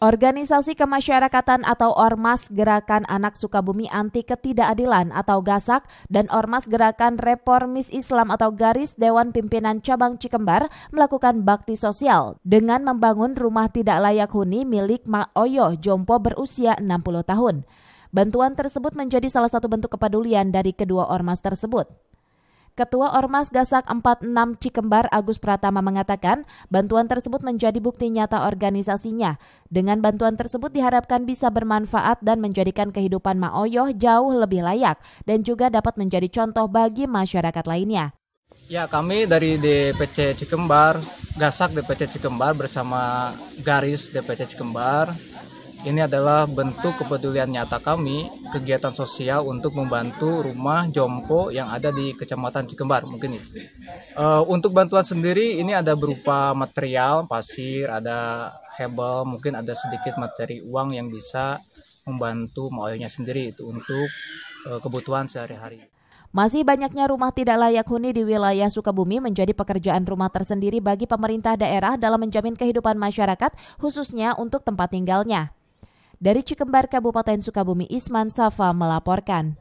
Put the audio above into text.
Organisasi Kemasyarakatan atau Ormas Gerakan Anak Sukabumi Anti Ketidakadilan atau GASAK dan Ormas Gerakan Reformis Islam atau Garis Dewan Pimpinan Cabang Cikembar melakukan bakti sosial dengan membangun rumah tidak layak huni milik Mak Oyo Jompo berusia 60 tahun. Bantuan tersebut menjadi salah satu bentuk kepedulian dari kedua ormas tersebut. Ketua Ormas Gasak 46 Cikembar Agus Pratama mengatakan, bantuan tersebut menjadi bukti nyata organisasinya. Dengan bantuan tersebut diharapkan bisa bermanfaat dan menjadikan kehidupan Maoyoh jauh lebih layak dan juga dapat menjadi contoh bagi masyarakat lainnya. Ya, kami dari DPC Cikembar, Gasak DPC Cikembar bersama Garis DPC Cikembar. Ini adalah bentuk kepedulian nyata kami kegiatan sosial untuk membantu rumah jompo yang ada di Kecamatan Cikembar mungkin nih. Ya. Eh, e, untuk bantuan sendiri ini ada berupa material, pasir, ada hebel, mungkin ada sedikit materi uang yang bisa membantu maunya sendiri itu untuk e, kebutuhan sehari-hari. Masih banyaknya rumah tidak layak huni di wilayah Sukabumi menjadi pekerjaan rumah tersendiri bagi pemerintah daerah dalam menjamin kehidupan masyarakat, khususnya untuk tempat tinggalnya. Dari Cikembar, Kabupaten Sukabumi, Isman Safa melaporkan.